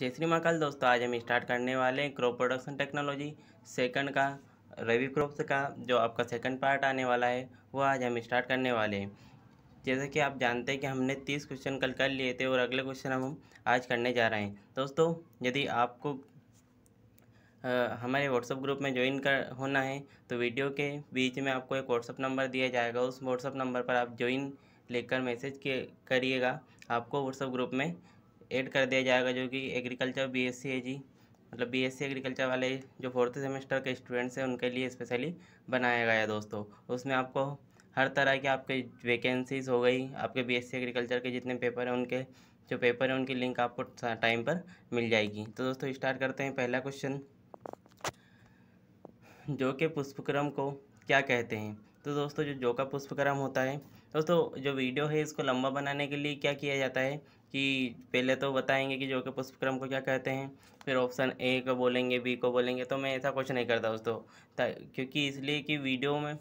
जय श्री महाकाल दोस्तों आज हम स्टार्ट करने वाले हैं क्रॉप प्रोडक्शन टेक्नोलॉजी सेकंड का रवि क्रॉप्स का जो आपका सेकंड पार्ट आने वाला है वो आज हम स्टार्ट करने वाले हैं जैसे कि आप जानते हैं कि हमने तीस क्वेश्चन कल कर लिए थे और अगले क्वेश्चन हम आज करने जा रहे हैं दोस्तों यदि आपको आ, हमारे व्हाट्सअप ग्रुप में ज्वाइन कर होना है तो वीडियो के बीच में आपको एक व्हाट्सअप नंबर दिया जाएगा उस व्हाट्सअप नंबर पर आप ज्वाइन लेकर मैसेज करिएगा आपको व्हाट्सअप ग्रुप में ऐड कर दिया जाएगा जो कि एग्रीकल्चर बीएससी है जी मतलब बीएससी एग्रीकल्चर वाले जो फोर्थ सेमेस्टर के स्टूडेंट्स हैं उनके लिए स्पेशली बनाया गया है दोस्तों उसमें आपको हर तरह की आपके वैकेंसीज हो गई आपके बीएससी एग्रीकल्चर के जितने पेपर हैं उनके जो पेपर हैं उनकी लिंक आपको टाइम पर मिल जाएगी तो दोस्तों स्टार्ट करते हैं पहला क्वेश्चन जो के पुष्पक्रम को क्या कहते हैं तो दोस्तों जो जो का पुष्पक्रम होता है दोस्तों जो वीडियो है इसको लंबा बनाने के लिए क्या किया जाता है कि पहले तो बताएंगे कि जो के पुष्पक्रम को क्या कहते हैं फिर ऑप्शन ए को बोलेंगे बी को बोलेंगे तो मैं ऐसा कुछ नहीं करता दोस्तों क्योंकि इसलिए कि वीडियो में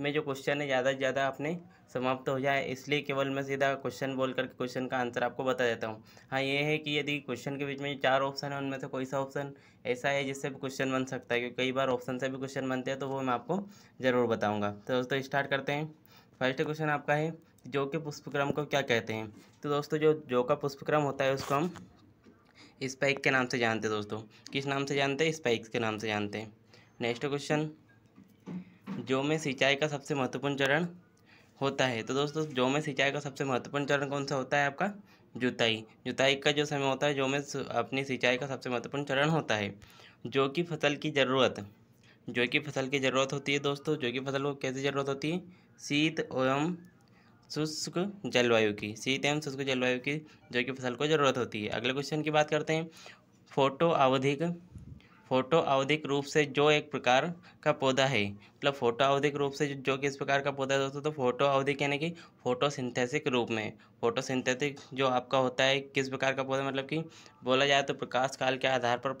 में जो क्वेश्चन है ज़्यादा से ज़्यादा अपने समाप्त हो जाए इसलिए केवल मैं सीधा क्वेश्चन बोल करके क्वेश्चन का आंसर आपको बता देता हूँ हाँ ये है कि यदि क्वेश्चन के बीच में चार ऑप्शन है उनमें से कोई सा ऑप्शन ऐसा है जिससे भी क्वेश्चन बन सकता है क्योंकि कई बार ऑप्शन से भी क्वेश्चन बनते हैं तो वो मैं आपको ज़रूर बताऊँगा तो दोस्तों स्टार्ट करते हैं फर्स्ट क्वेश्चन आपका है जो के पुष्पक्रम को क्या कहते हैं तो दोस्तों जो जो का पुष्पक्रम होता है उसको हम स्पाइक के नाम से जानते हैं दोस्तों किस नाम से जानते हैं स्पाइक्स के नाम से जानते हैं नेक्स्ट क्वेश्चन जो में सिंचाई का सबसे महत्वपूर्ण चरण होता है तो दोस्तों जो में सिंचाई का सबसे महत्वपूर्ण चरण कौन सा होता है आपका जुताई जुताई का जो समय होता है जो में अपनी सिंचाई का सबसे महत्वपूर्ण चरण होता है जो की फसल की ज़रूरत जो की फसल की ज़रूरत होती है दोस्तों जो की फसल को कैसी ज़रूरत होती है शीत एवं शुष्क जलवायु की शीत एवं शुष्क जलवायु की जो कि फसल को ज़रूरत होती है अगले क्वेश्चन की बात करते हैं फोटो आवधिक फोटो अवधिक रूप से जो एक प्रकार का पौधा है मतलब फोटो अवधिक रूप से जो किस प्रकार का पौधा है दोस्तों तो फोटो अवधिक यानी कि फोटोसिंथेसिक रूप में फोटोसिंथेटिक जो आपका होता है किस प्रकार का पौधा मतलब कि बोला जाए तो प्रकाश काल के आधार पर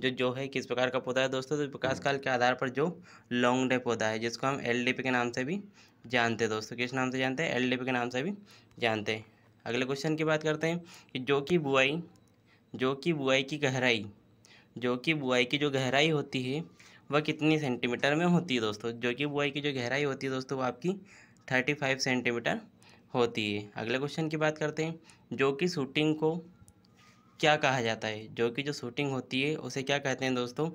जो जो है किस प्रकार का पौधा है दोस्तों तो प्रकाश काल के आधार पर जो लॉन्ग डे पौधा है जिसको हम एल के नाम से भी जानते हैं दोस्तों किस नाम से जानते हैं एल के नाम से भी जानते हैं अगले क्वेश्चन की बात करते हैं कि जो कि बुआई जो कि बुआई की गहराई जो कि बुआई की जो गहराई होती है वह कितनी सेंटीमीटर में होती है दोस्तों जो कि बुआई की जो गहराई होती है दोस्तों वो आपकी थर्टी फाइव सेंटीमीटर होती है अगले क्वेश्चन की बात करते हैं जो कि शूटिंग को क्या कहा जाता है जो कि जो शूटिंग होती है उसे क्या कहते हैं दोस्तों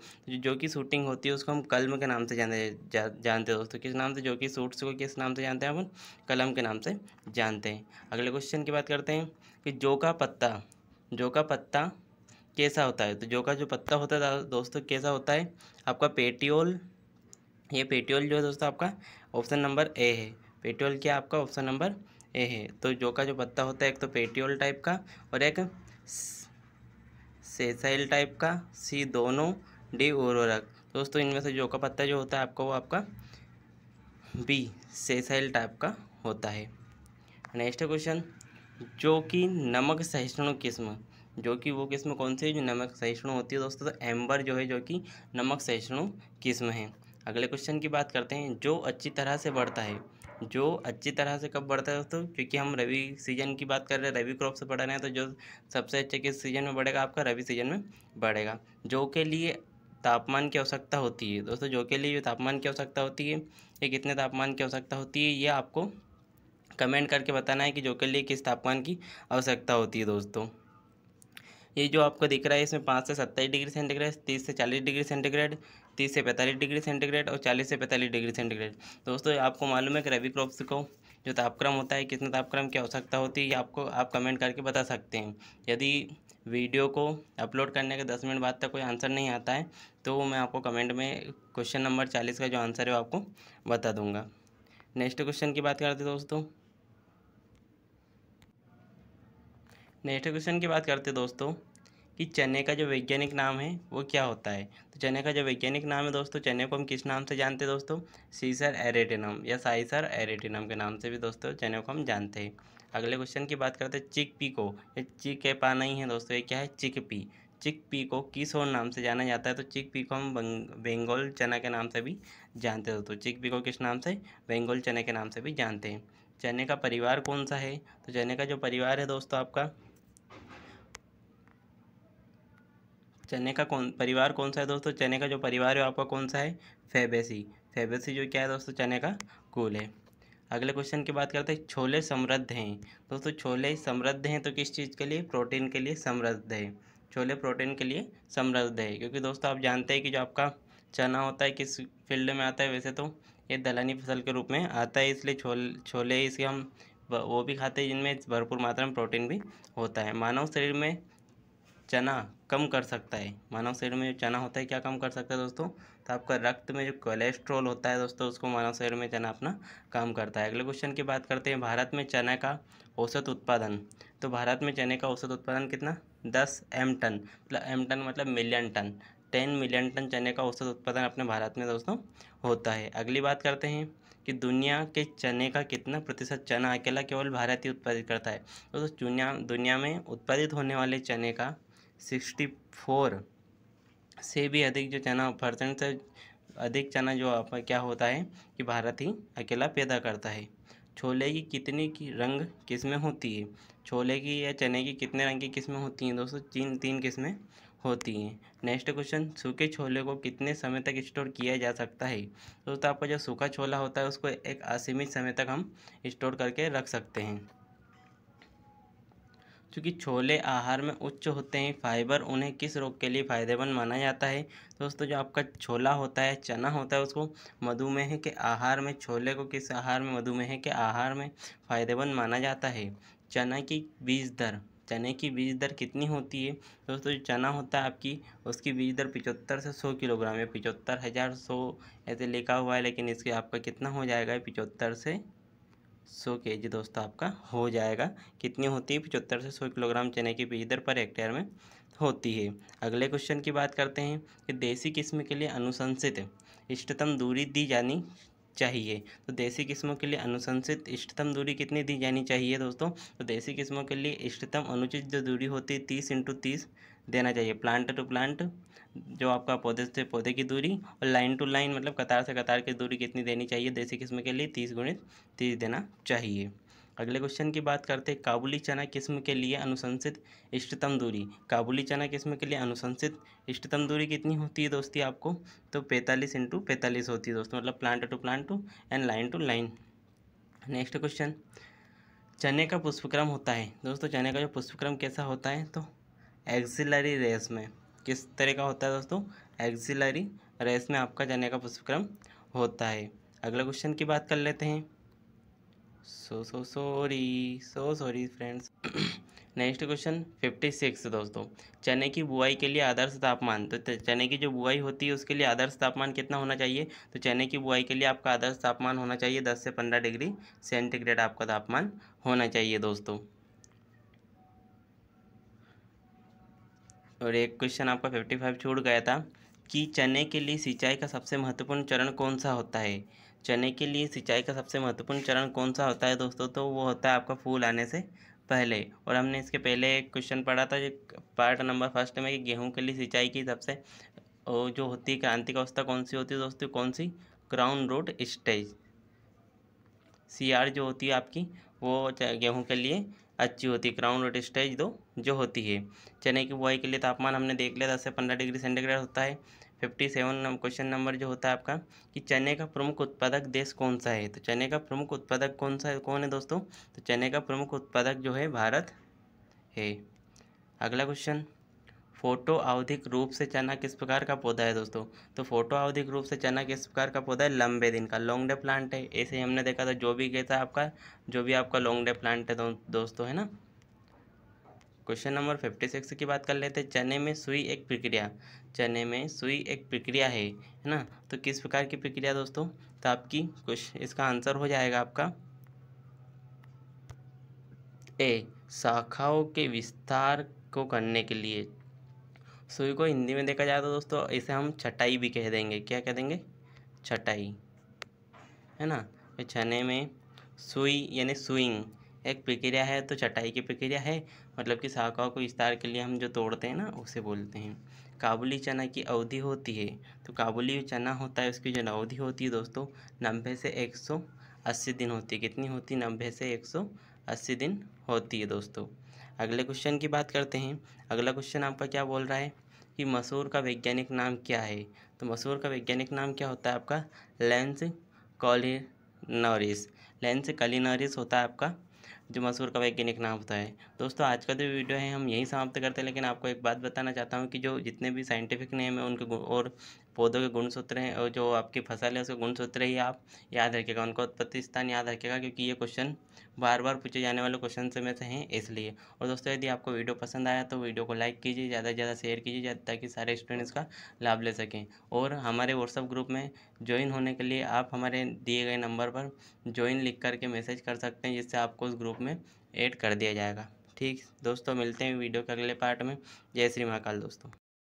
जो कि शूटिंग होती है उसको हम कलम के नाम से जानते जा, जानते हैं दोस्तों किस नाम से जो कि सूट्स को किस नाम से जानते हैं अपन कलम के नाम से जानते हैं अगले क्वेश्चन की बात करते हैं कि जो का पत्ता जो का पत्ता कैसा होता है तो जो का जो पत्ता होता है दोस्तों कैसा होता है आपका पेटियोल ये पेटियोल जो है दोस्तों आपका ऑप्शन नंबर ए है पेटियोल क्या आपका ऑप्शन नंबर ए है तो जो का जो पत्ता होता है एक तो पेटियोल टाइप का और एक सेसाइल टाइप का सी दोनों डी उर्वरक दोस्तों इनमें से जो का पत्ता जो होता है आपका वो आपका बी सेसाइल टाइप का होता है नेक्स्ट क्वेश्चन जो कि नमक सहिष्णु किस्म जो कि वो किस्म कौन सी है जो नमक सहिष्णु होती है दोस्तों तो एम्बर जो है जो कि नमक सहिष्णु किस्म है अगले क्वेश्चन की बात करते हैं जो अच्छी तरह से बढ़ता है जो अच्छी तरह से कब बढ़ता है दोस्तों क्योंकि हम रवि सीजन की बात कर रहे हैं रवि क्रॉप से बढ़ा रहे हैं तो जो सबसे अच्छे किस सीजन में बढ़ेगा आपका रवि सीजन में बढ़ेगा जो के लिए तापमान की आवश्यकता होती है दोस्तों जो के लिए जो तापमान की आवश्यकता होती है ये कितने तापमान की आवश्यकता होती है ये आपको कमेंट करके बताना है कि जो के लिए किस तापमान की आवश्यकता होती है दोस्तों ये जो आपको दिख रहा है इसमें पाँच से सत्ताईस डिग्री सेंटीग्रेड तीस से चालीस डिग्री सेंटीग्रेड तीस से पैंतालीस डिग्री सेंटीग्रेड और चालीस से पैंतालीस डिग्री सेंटीग्रेड दोस्तों आपको मालूम है कि रवि क्रॉप्स को जो तापक्रम होता है कितना तापक्रम की आवश्यकता होती है ये आपको आप कमेंट करके बता सकते हैं यदि वीडियो को अपलोड करने के दस मिनट बाद तक कोई आंसर नहीं आता है तो मैं आपको कमेंट में क्वेश्चन नंबर चालीस का जो आंसर है वो आपको बता दूंगा नेक्स्ट क्वेश्चन की बात करते दोस्तों नेक्स्ट क्वेश्चन की बात करते दोस्तों कि चने का जो वैज्ञानिक नाम है वो क्या होता है तो चने का जो वैज्ञानिक नाम है दोस्तों चने को हम किस नाम से जानते हैं दोस्तों सीसर एरेटिनम या साइसर एरेटिनम के नाम से भी दोस्तों चने को हम जानते हैं अगले क्वेश्चन की बात करते हैं चिक पी को ये चिक पा नहीं है दोस्तों ये क्या है चिक पी चिक पी को किस और नाम से जाना जाता है तो चिक पी को हम बेंगोल चना के नाम से भी जानते हैं दोस्तों चिक पी को किस नाम से बेंगोल चने के नाम से भी जानते हैं चने का परिवार कौन सा है तो चने का जो परिवार है दोस्तों आपका चने का कौन परिवार कौन सा है दोस्तों चने का जो परिवार है आपका कौन सा है फेबेसी फेबेसी जो क्या है दोस्तों चने का कुल है अगले क्वेश्चन की बात करते हैं छोले समृद्ध हैं दोस्तों छोले समृद्ध हैं तो किस चीज़ के लिए प्रोटीन के लिए समृद्ध है छोले प्रोटीन के लिए समृद्ध है क्योंकि दोस्तों आप जानते हैं कि जो आपका चना होता है किस फील्ड में आता है वैसे तो ये दलहनी फसल के रूप में आता है इसलिए छोले छोले इसके हम वो भी खाते हैं जिनमें भरपूर मात्रा में प्रोटीन भी होता है मानव शरीर में चना कम कर सकता है मानव शरीर में जो चना होता है क्या कम कर सकता है दोस्तों तो आपका रक्त में जो कोलेस्ट्रॉल होता है दोस्तों उसको मानव शरीर में चना अपना काम करता है अगले क्वेश्चन की बात करते हैं भारत में चना का औसत उत्पादन तो भारत में चने का औसत उत्पादन कितना दस एम टन मतलब एम टन मतलब million ton ten million ton चने का औसत उत्पादन अपने भारत में दोस्तों होता है अगली बात करते हैं कि दुनिया के चने का कितना प्रतिशत चना अकेला केवल भारत ही उत्पादित करता है दोस्तों दुनिया दुनिया में उत्पादित होने वाले चने का सिक्सटी फोर से भी अधिक जो चना परसेंट से तो अधिक चना जो आपका क्या होता है कि भारत ही अकेला पैदा करता है छोले की कितनी की रंग किस्में होती है छोले की या चने की कितने रंग की किस्में होती हैं दोस्तों तीन तीन किस्में होती हैं नेक्स्ट क्वेश्चन सूखे छोले को कितने समय तक स्टोर किया जा सकता है दोस्तों आपका जो सूखा छोला होता है उसको एक असीमित समय तक हम स्टोर करके रख सकते हैं क्योंकि छोले आहार में उच्च होते हैं फाइबर उन्हें किस रोग के लिए फ़ायदेमंद माना जाता है दोस्तों जो आपका छोला होता है चना होता है उसको मधुमेह के आहार में छोले को किस आहार में मधुमेह के आहार में फ़ायदेमंद माना जाता है चना की बीज दर चने की बीज दर कितनी होती है दोस्तों जो चना होता है आपकी उसकी बीज दर पिचहत्तर से सौ किलोग्राम है पिचहत्तर हज़ार सौ ऐसे लिखा हुआ है लेकिन इसके आपका कितना हो जाएगा पिचहत्तर से सौ के जी दोस्तों आपका हो जाएगा कितनी होती है पचहत्तर से सौ किलोग्राम चने की बीज दर पर हेक्टेयर में होती है अगले क्वेश्चन की बात करते हैं कि देसी किस्म के लिए अनुशंसित इष्टतम दूरी दी जानी चाहिए तो देसी किस्मों के लिए अनुशंसित इष्टतम दूरी कितनी दी जानी चाहिए दोस्तों तो देसी किस्मों के लिए इष्टतम अनुचित जो दूरी होती है तीस इंटू तीस देना चाहिए प्लांट टू प्लांट जो आपका पौधे से पौधे की दूरी और लाइन टू लाइन मतलब कतार से कतार की दूरी कितनी देनी चाहिए देसी किस्म के लिए तीस गुणित तीस देना चाहिए अगले क्वेश्चन की बात करते हैं काबुली चना किस्म के लिए अनुशंसित इष्टतम दूरी काबुली चना किस्म के लिए अनुशंसित इष्टतम दूरी कितनी होती है दोस्ती आपको तो पैंतालीस इंटू पैंतालीस होती है दोस्तों मतलब plant to plant to and line to line next question चने का पुष्पक्रम होता है दोस्तों चने का जो पुष्पक्रम कैसा होता है तो एक्सिलरी रेस में किस तरह का होता है दोस्तों एक्सिलरी रेस में आपका जाने का पुष्पक्रम होता है अगला क्वेश्चन की बात कर लेते हैं so so sorry so sorry friends next question fifty six दोस्तों चने की बुआई के लिए आदर्श तापमान तो चने की जो बुआई होती है उसके लिए आदर्श तापमान कितना होना चाहिए तो चने की बुआई के लिए आपका आदर्श तापमान होना चाहिए दस से पंद्रह डिग्री सेंटीग्रेड आपका तापमान होना चाहिए दोस्तों और एक क्वेश्चन आपका फिफ्टी फाइव छूट गया था कि चने के लिए सिंचाई का सबसे महत्वपूर्ण चरण कौन सा होता है चने के लिए सिंचाई का सबसे महत्वपूर्ण चरण कौन सा होता है दोस्तों तो वो होता है आपका फूल आने से पहले और हमने इसके पहले एक क्वेश्चन पढ़ा था पार्ट नंबर फर्स्ट में कि गेहूँ के लिए सिंचाई की सबसे जो होती है क्रांति का अवस्था कौन सी होती है दोस्तों कौन सी क्राउन रोड स्टेज सी जो होती है आपकी वो गेहूँ के लिए अच्छी होती है क्राउन रोट स्टेज दो जो होती है चने की बुआई के लिए तापमान हमने देख लिया दस से पंद्रह डिग्री सेंटीग्रेड होता है फिफ्टी सेवन क्वेश्चन नंबर जो होता है आपका कि चने का प्रमुख उत्पादक देश कौन सा है तो चने का प्रमुख उत्पादक कौन सा है कौन है दोस्तों तो चने का प्रमुख उत्पादक जो है भारत है अगला क्वेश्चन फोटो आवधिक रूप से चना किस प्रकार का पौधा है दोस्तों तो फोटो आवधिक रूप से चना किस प्रकार का पौधा है लंबे दिन का लॉन्ग डे प्लांट है ऐसे ही हमने देखा था जो भी गया था आपका जो भी आपका लॉन्ग डे प्लांट है दो, दोस्तों है ना क्वेश्चन नंबर फिफ्टी सिक्स की बात कर लेते हैं चने में सुई एक प्रक्रिया चने में सुई एक प्रक्रिया है है ना तो किस प्रकार की प्रक्रिया दोस्तों तो आपकी कुछ इसका आंसर हो जाएगा आपका ए शाखाओं के विस्तार को करने के लिए सुई को हिंदी में देखा जाए तो दोस्तों इसे हम छटाई भी कह देंगे क्या कह देंगे छटाई है ना तो छने में सुई यानी सुइंग एक प्रक्रिया है तो चटाई की प्रक्रिया है मतलब कि शाखाओं को विस्तार के लिए हम जो तोड़ते हैं ना उसे बोलते हैं काबुली चना की अवधि होती है तो काबुली चना होता है उसकी जो अवधि होती है दोस्तों नब्बे से एक सौ अस्सी दिन होती है कितनी होती है नब्बे से एक सौ अस्सी दिन होती है दोस्तों अगले क्वेश्चन की बात करते हैं अगला क्वेश्चन आपका क्या बोल रहा है कि मसूर का वैज्ञानिक नाम क्या है तो मसूर का वैज्ञानिक नाम क्या होता है आपका लेंस कॉलिनरिस लेंस कलिनरिस होता है आपका जो मसूर का वैज्ञानिक नाम होता है दोस्तों आज का जो वीडियो है हम यही समाप्त करते हैं लेकिन आपको एक बात बताना चाहता हूँ कि जो जितने भी साइंटिफिक नेम है उनके और पौधों के गुण सूत्र हैं और जो आपकी फसल है उसके गुण सूत्र ही आप याद रखिएगा उनका उत्पत्ति स्थान याद रखिएगा क्योंकि ये क्वेश्चन बार बार पूछे जाने वाले क्वेश्चन से में से हैं इसलिए और दोस्तों यदि आपको वीडियो पसंद आया तो वीडियो को लाइक कीजिए ज़्यादा से ज़्यादा शेयर कीजिए ताकि सारे स्टूडेंट्स का लाभ ले सकें और हमारे व्हाट्सअप ग्रुप में ज्वाइन होने के लिए आप हमारे दिए गए नंबर पर ज्वाइन लिख करके मैसेज कर सकते हैं जिससे आपको उस ग्रुप में ऐड कर दिया जाएगा ठीक दोस्तों मिलते हैं वीडियो के अगले पार्ट में जय श्री महाकाल दोस्तों